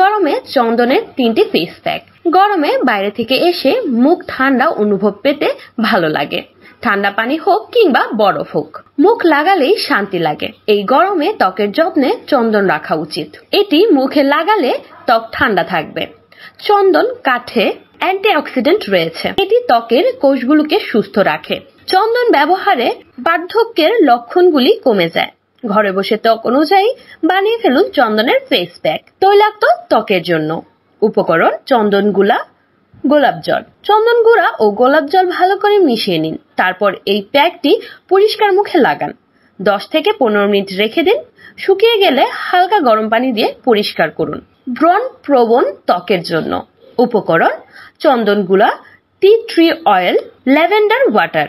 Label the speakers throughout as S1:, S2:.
S1: গরমে চন্দনের তিনটি ফেস প্যাক গরমে বাইরে থেকে এসে মুখ ঠান্ডা অনুভব পেতে ভালো লাগে ঠান্ডা পানি হোক কিংবা বরফ হোক মুখ লাগালেই শান্তি লাগে এই গরমে ত্বকের যত্নে চন্দন রাখা উচিত এটি মুখে লাগালে ত্বক ঠান্ডা থাকবে চন্দন কাঠে অ্যান্টিঅক্সিডেন্ট রয়েছে এটি ত্বকের কোষগুলোকে সুস্থ রাখে চন্দন ব্যবহারে বার্ধক্যের লক্ষণগুলি কমে যায় ঘরে বসে ত্বক অনুযায়ী বানিয়ে ফেলুন চন্দনের ফেস প্যাক তৈলাক্ত ত্বকের জন্য উপকরণ চন্দন গুলা গোলাপ জল চন্দন গুঁড়া ও গোলাপ জল ভালো করে মিশিয়ে নিন তারপর এই প্যাকটি পরিষ্কার মুখে লাগান দশ থেকে পনেরো মিনিট রেখে দিন শুকিয়ে গেলে হালকা গরম পানি দিয়ে পরিষ্কার করুন ব্রণ প্রবণ ত্বকের জন্য উপকরণ চন্দন গুঁড়া tea tree oil lavender water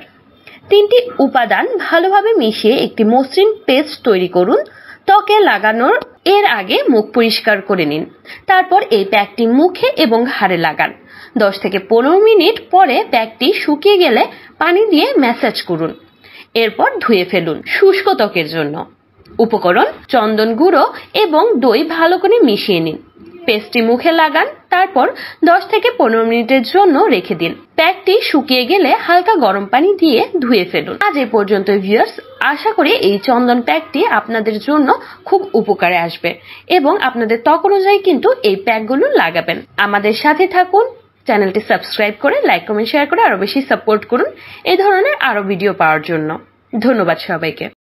S1: তিনটি উপাদান ভালোভাবে মিশিয়ে একটি মসৃণ পেস্ট তৈরি করুন ত্বকে লাগানোর এর আগে মুখ পরিষ্কার করে নিন তারপর এই প্যাকটি মুখে এবং হাড়ে লাগান দশ থেকে পনেরো মিনিট পরে প্যাকটি শুকিয়ে গেলে পানি দিয়ে ম্যাসাজ করুন এরপর ধুয়ে ফেলুন শুষ্ক ত্বকের জন্য উপকরণ চন্দন গুঁড়ো এবং দই ভালো করে মিশিয়ে নিন পেস্টটি মুখে লাগান তারপর 10 থেকে পনেরো মিনিটের জন্য রেখে দিন প্যাকটি শুকিয়ে গেলে হালকা গরম পানি দিয়ে ধুয়ে ফেলুন আজ এ পর্যন্ত ভিউয়ার্স আশা করি এই চন্দন প্যাকটি আপনাদের জন্য খুব উপকারে আসবে এবং আপনাদের ত্বক অনুযায়ী কিন্তু এই প্যাকগুলো লাগাবেন আমাদের সাথে থাকুন চ্যানেলটি সাবস্ক্রাইব করে লাইক কমেন্ট শেয়ার করে আরও বেশি সাপোর্ট করুন এই ধরনের আরও ভিডিও পাওয়ার জন্য ধন্যবাদ সবাইকে